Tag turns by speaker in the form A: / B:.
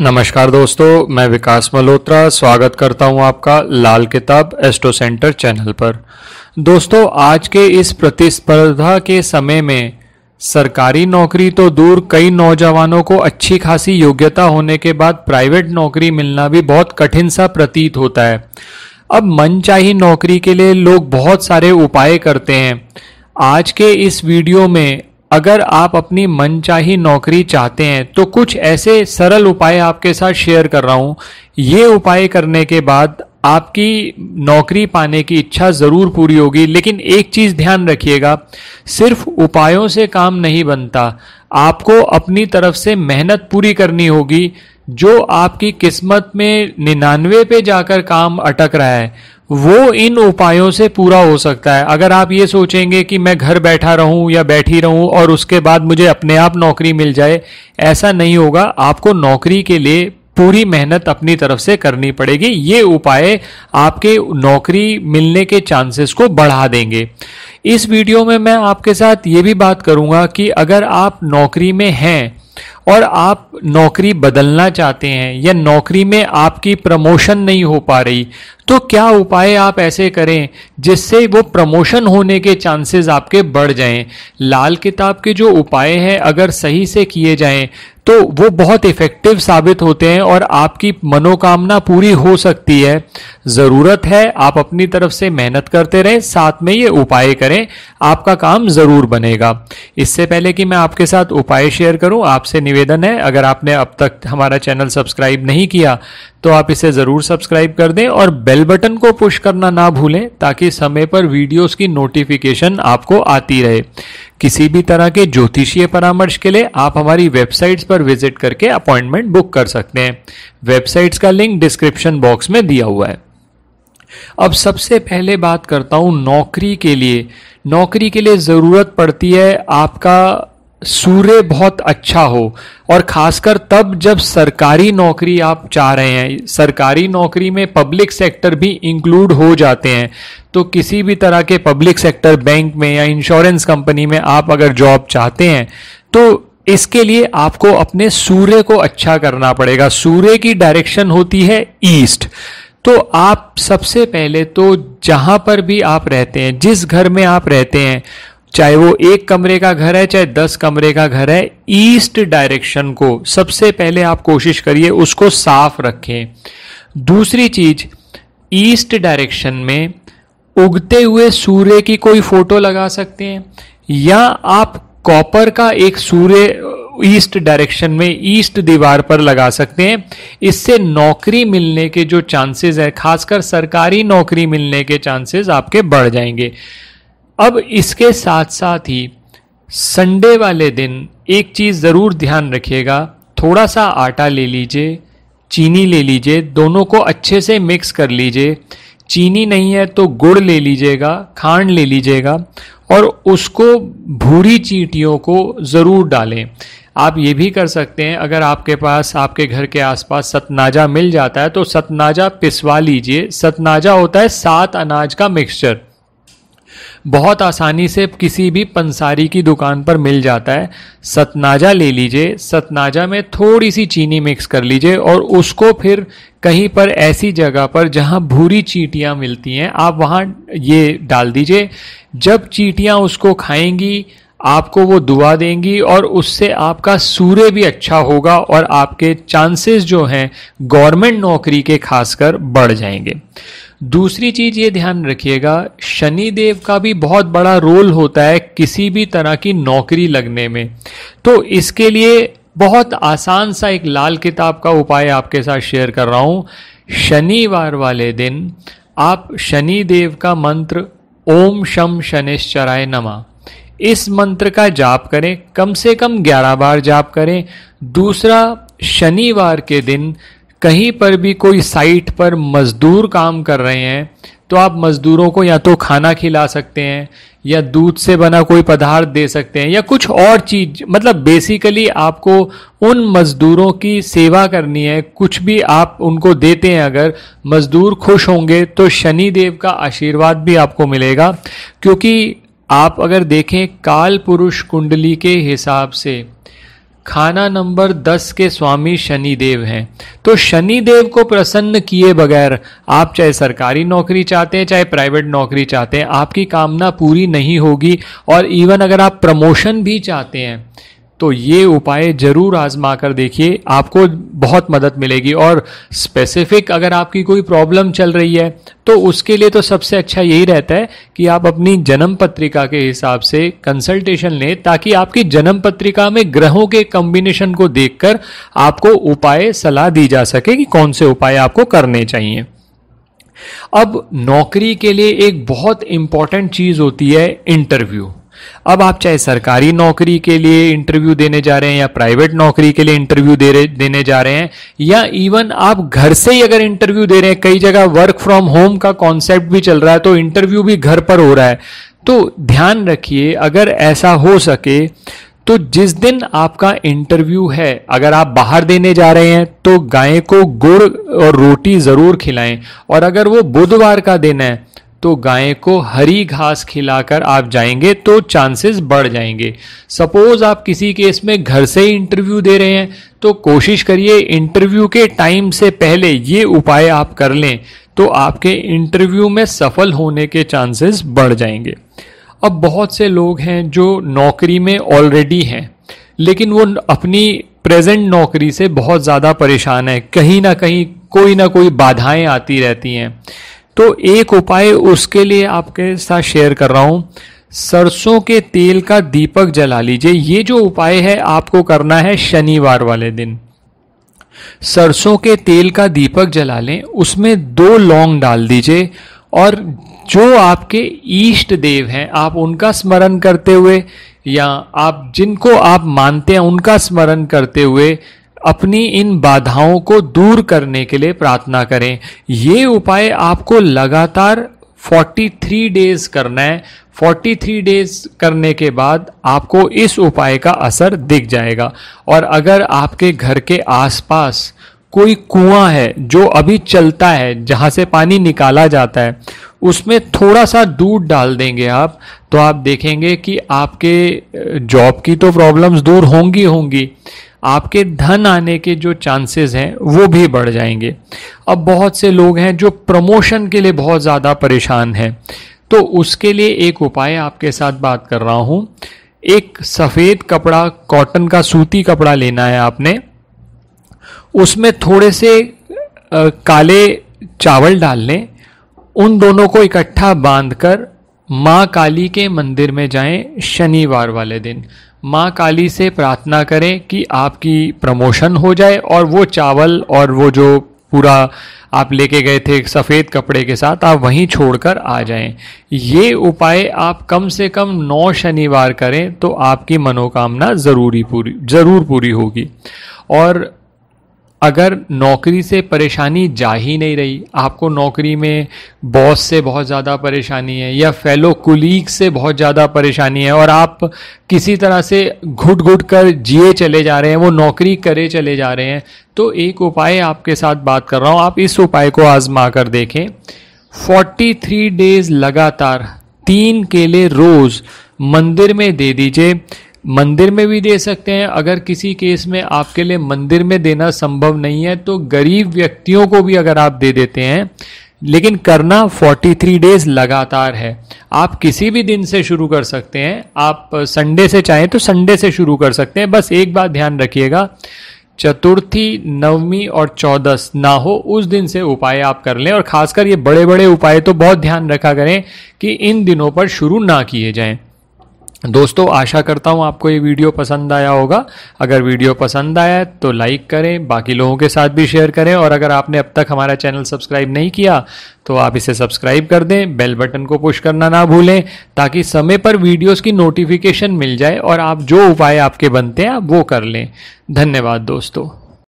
A: नमस्कार दोस्तों मैं विकास मल्होत्रा स्वागत करता हूं आपका लाल किताब एस्ट्रो सेंटर चैनल पर दोस्तों आज के इस प्रतिस्पर्धा के समय में सरकारी नौकरी तो दूर कई नौजवानों को अच्छी खासी योग्यता होने के बाद प्राइवेट नौकरी मिलना भी बहुत कठिन सा प्रतीत होता है अब मनचाही नौकरी के लिए लोग बहुत सारे उपाय करते हैं आज के इस वीडियो में अगर आप अपनी मनचाही नौकरी चाहते हैं तो कुछ ऐसे सरल उपाय आपके साथ शेयर कर रहा हूं ये उपाय करने के बाद आपकी नौकरी पाने की इच्छा ज़रूर पूरी होगी लेकिन एक चीज़ ध्यान रखिएगा सिर्फ उपायों से काम नहीं बनता आपको अपनी तरफ से मेहनत पूरी करनी होगी जो आपकी किस्मत में निन्यानवे पे जाकर काम अटक रहा है वो इन उपायों से पूरा हो सकता है अगर आप ये सोचेंगे कि मैं घर बैठा रहूं या बैठी रहूं और उसके बाद मुझे अपने आप नौकरी मिल जाए ऐसा नहीं होगा आपको नौकरी के लिए पूरी मेहनत अपनी तरफ से करनी पड़ेगी ये उपाय आपके नौकरी मिलने के चांसेस को बढ़ा देंगे इस वीडियो में मैं आपके साथ ये भी बात करूंगा कि अगर आप नौकरी में हैं और आप नौकरी बदलना चाहते हैं या नौकरी में आपकी प्रमोशन नहीं हो पा रही तो क्या उपाय आप ऐसे करें जिससे वो प्रमोशन होने के चांसेस आपके बढ़ जाएं लाल किताब के जो उपाय हैं अगर सही से किए जाएं तो वो बहुत इफेक्टिव साबित होते हैं और आपकी मनोकामना पूरी हो सकती है ज़रूरत है आप अपनी तरफ से मेहनत करते रहें साथ में ये उपाय करें आपका काम ज़रूर बनेगा इससे पहले कि मैं आपके साथ उपाय शेयर करूं आपसे निवेदन है अगर आपने अब तक हमारा चैनल सब्सक्राइब नहीं किया तो आप इसे ज़रूर सब्सक्राइब कर दें और बेल बटन को पुश करना ना भूलें ताकि समय पर वीडियोज़ की नोटिफिकेशन आपको आती रहे किसी भी तरह के ज्योतिषीय परामर्श के लिए आप हमारी वेबसाइट्स पर विजिट करके अपॉइंटमेंट बुक कर सकते हैं वेबसाइट्स का लिंक डिस्क्रिप्शन बॉक्स में दिया हुआ है अब सबसे पहले बात करता हूं नौकरी के लिए नौकरी के लिए ज़रूरत पड़ती है आपका सूर्य बहुत अच्छा हो और खासकर तब जब सरकारी नौकरी आप चाह रहे हैं सरकारी नौकरी में पब्लिक सेक्टर भी इंक्लूड हो जाते हैं तो किसी भी तरह के पब्लिक सेक्टर बैंक में या इंश्योरेंस कंपनी में आप अगर जॉब चाहते हैं तो इसके लिए आपको अपने सूर्य को अच्छा करना पड़ेगा सूर्य की डायरेक्शन होती है ईस्ट तो आप सबसे पहले तो जहां पर भी आप रहते हैं जिस घर में आप रहते हैं चाहे वो एक कमरे का घर है चाहे दस कमरे का घर है ईस्ट डायरेक्शन को सबसे पहले आप कोशिश करिए उसको साफ रखें दूसरी चीज ईस्ट डायरेक्शन में उगते हुए सूर्य की कोई फोटो लगा सकते हैं या आप कॉपर का एक सूर्य ईस्ट डायरेक्शन में ईस्ट दीवार पर लगा सकते हैं इससे नौकरी मिलने के जो चांसेस है खासकर सरकारी नौकरी मिलने के चांसेस आपके बढ़ जाएंगे अब इसके साथ साथ ही संडे वाले दिन एक चीज़ ज़रूर ध्यान रखिएगा थोड़ा सा आटा ले लीजिए चीनी ले लीजिए दोनों को अच्छे से मिक्स कर लीजिए चीनी नहीं है तो गुड़ ले लीजिएगा खांड ले लीजिएगा और उसको भूरी चींटियों को ज़रूर डालें आप ये भी कर सकते हैं अगर आपके पास आपके घर के आसपास सतनाजा मिल जाता है तो सतनाजा पिसवा लीजिए सतनाजा होता है सात अनाज का मिक्सचर बहुत आसानी से किसी भी पंसारी की दुकान पर मिल जाता है सतनाजा ले लीजिए सतनाजा में थोड़ी सी चीनी मिक्स कर लीजिए और उसको फिर कहीं पर ऐसी जगह पर जहाँ भूरी चीटियाँ मिलती हैं आप वहाँ ये डाल दीजिए जब चीटियाँ उसको खाएंगी आपको वो दुआ देंगी और उससे आपका सूर्य भी अच्छा होगा और आपके चांसेस जो हैं गवर्नमेंट नौकरी के खासकर बढ़ जाएंगे दूसरी चीज ये ध्यान रखिएगा शनि देव का भी बहुत बड़ा रोल होता है किसी भी तरह की नौकरी लगने में तो इसके लिए बहुत आसान सा एक लाल किताब का उपाय आपके साथ शेयर कर रहा हूं शनिवार वाले दिन आप शनि देव का मंत्र ओम शम शनिश्चराय नमा इस मंत्र का जाप करें कम से कम 11 बार जाप करें दूसरा शनिवार के दिन कहीं पर भी कोई साइट पर मज़दूर काम कर रहे हैं तो आप मज़दूरों को या तो खाना खिला सकते हैं या दूध से बना कोई पदार्थ दे सकते हैं या कुछ और चीज मतलब बेसिकली आपको उन मज़दूरों की सेवा करनी है कुछ भी आप उनको देते हैं अगर मज़दूर खुश होंगे तो शनि देव का आशीर्वाद भी आपको मिलेगा क्योंकि आप अगर देखें काल पुरुष कुंडली के हिसाब से खाना नंबर दस के स्वामी शनिदेव हैं तो शनिदेव को प्रसन्न किए बगैर आप चाहे सरकारी नौकरी चाहते हैं चाहे प्राइवेट नौकरी चाहते हैं आपकी कामना पूरी नहीं होगी और इवन अगर आप प्रमोशन भी चाहते हैं तो ये उपाय जरूर आजमा कर देखिए आपको बहुत मदद मिलेगी और स्पेसिफिक अगर आपकी कोई प्रॉब्लम चल रही है तो उसके लिए तो सबसे अच्छा यही रहता है कि आप अपनी जन्म पत्रिका के हिसाब से कंसल्टेशन लें ताकि आपकी जन्म पत्रिका में ग्रहों के कॉम्बिनेशन को देखकर आपको उपाय सलाह दी जा सके कि कौन से उपाय आपको करने चाहिए अब नौकरी के लिए एक बहुत इंपॉर्टेंट चीज होती है इंटरव्यू अब आप चाहे सरकारी नौकरी के लिए इंटरव्यू देने जा रहे हैं या प्राइवेट नौकरी के लिए इंटरव्यू दे देने जा रहे हैं या इवन आप घर से ही अगर इंटरव्यू दे रहे हैं कई जगह वर्क फ्रॉम होम का कॉन्सेप्ट भी चल रहा है तो इंटरव्यू भी घर पर हो रहा है तो ध्यान रखिए अगर ऐसा हो सके तो जिस दिन आपका इंटरव्यू है अगर आप बाहर देने जा रहे हैं तो गाय को गुड़ और रोटी जरूर खिलाएं और अगर वो बुधवार का दिन है तो गाय को हरी घास खिलाकर आप जाएंगे तो चांसेस बढ़ जाएंगे सपोज आप किसी केस में घर से ही इंटरव्यू दे रहे हैं तो कोशिश करिए इंटरव्यू के टाइम से पहले ये उपाय आप कर लें तो आपके इंटरव्यू में सफल होने के चांसेस बढ़ जाएंगे अब बहुत से लोग हैं जो नौकरी में ऑलरेडी हैं लेकिन वो अपनी प्रेजेंट नौकरी से बहुत ज़्यादा परेशान है कहीं ना कहीं कोई ना कोई बाधाएं आती रहती हैं तो एक उपाय उसके लिए आपके साथ शेयर कर रहा हूं सरसों के तेल का दीपक जला लीजिए ये जो उपाय है आपको करना है शनिवार वाले दिन सरसों के तेल का दीपक जला लें उसमें दो लौंग डाल दीजिए और जो आपके ईष्ट देव हैं आप उनका स्मरण करते हुए या आप जिनको आप मानते हैं उनका स्मरण करते हुए अपनी इन बाधाओं को दूर करने के लिए प्रार्थना करें ये उपाय आपको लगातार 43 डेज करना है 43 डेज करने के बाद आपको इस उपाय का असर दिख जाएगा और अगर आपके घर के आसपास कोई कुआं है जो अभी चलता है जहाँ से पानी निकाला जाता है उसमें थोड़ा सा दूध डाल देंगे आप तो आप देखेंगे कि आपके जॉब की तो प्रॉब्लम्स दूर होंगी होंगी आपके धन आने के जो चांसेस हैं वो भी बढ़ जाएंगे अब बहुत से लोग हैं जो प्रमोशन के लिए बहुत ज़्यादा परेशान हैं तो उसके लिए एक उपाय आपके साथ बात कर रहा हूँ एक सफ़ेद कपड़ा कॉटन का सूती कपड़ा लेना है आपने उसमें थोड़े से आ, काले चावल डाल लें उन दोनों को इकट्ठा बांधकर माँ काली के मंदिर में जाएं शनिवार वाले दिन माँ काली से प्रार्थना करें कि आपकी प्रमोशन हो जाए और वो चावल और वो जो पूरा आप लेके गए थे एक सफ़ेद कपड़े के साथ आप वहीं छोड़कर आ जाएं ये उपाय आप कम से कम नौ शनिवार करें तो आपकी मनोकामना ज़रूरी पूरी ज़रूर पूरी होगी और अगर नौकरी से परेशानी जा ही नहीं रही आपको नौकरी में बॉस से बहुत ज़्यादा परेशानी है या फेलो कुलीग से बहुत ज़्यादा परेशानी है और आप किसी तरह से घुट घुट कर जिए चले जा रहे हैं वो नौकरी करे चले जा रहे हैं तो एक उपाय आपके साथ बात कर रहा हूँ आप इस उपाय को आजमा कर देखें 43 डेज लगातार तीन केले रोज़ मंदिर में दे दीजिए मंदिर में भी दे सकते हैं अगर किसी केस में आपके लिए मंदिर में देना संभव नहीं है तो गरीब व्यक्तियों को भी अगर आप दे देते हैं लेकिन करना 43 डेज लगातार है आप किसी भी दिन से शुरू कर सकते हैं आप संडे से चाहें तो संडे से शुरू कर सकते हैं बस एक बात ध्यान रखिएगा चतुर्थी नवमी और चौदस ना हो उस दिन से उपाय आप कर लें और खासकर ये बड़े बड़े उपाय तो बहुत ध्यान रखा करें कि इन दिनों पर शुरू ना किए जाएं दोस्तों आशा करता हूँ आपको ये वीडियो पसंद आया होगा अगर वीडियो पसंद आया तो लाइक करें बाकी लोगों के साथ भी शेयर करें और अगर आपने अब तक हमारा चैनल सब्सक्राइब नहीं किया तो आप इसे सब्सक्राइब कर दें बेल बटन को पुश करना ना भूलें ताकि समय पर वीडियोस की नोटिफिकेशन मिल जाए और आप जो उपाय आपके बनते हैं आप वो कर लें धन्यवाद दोस्तों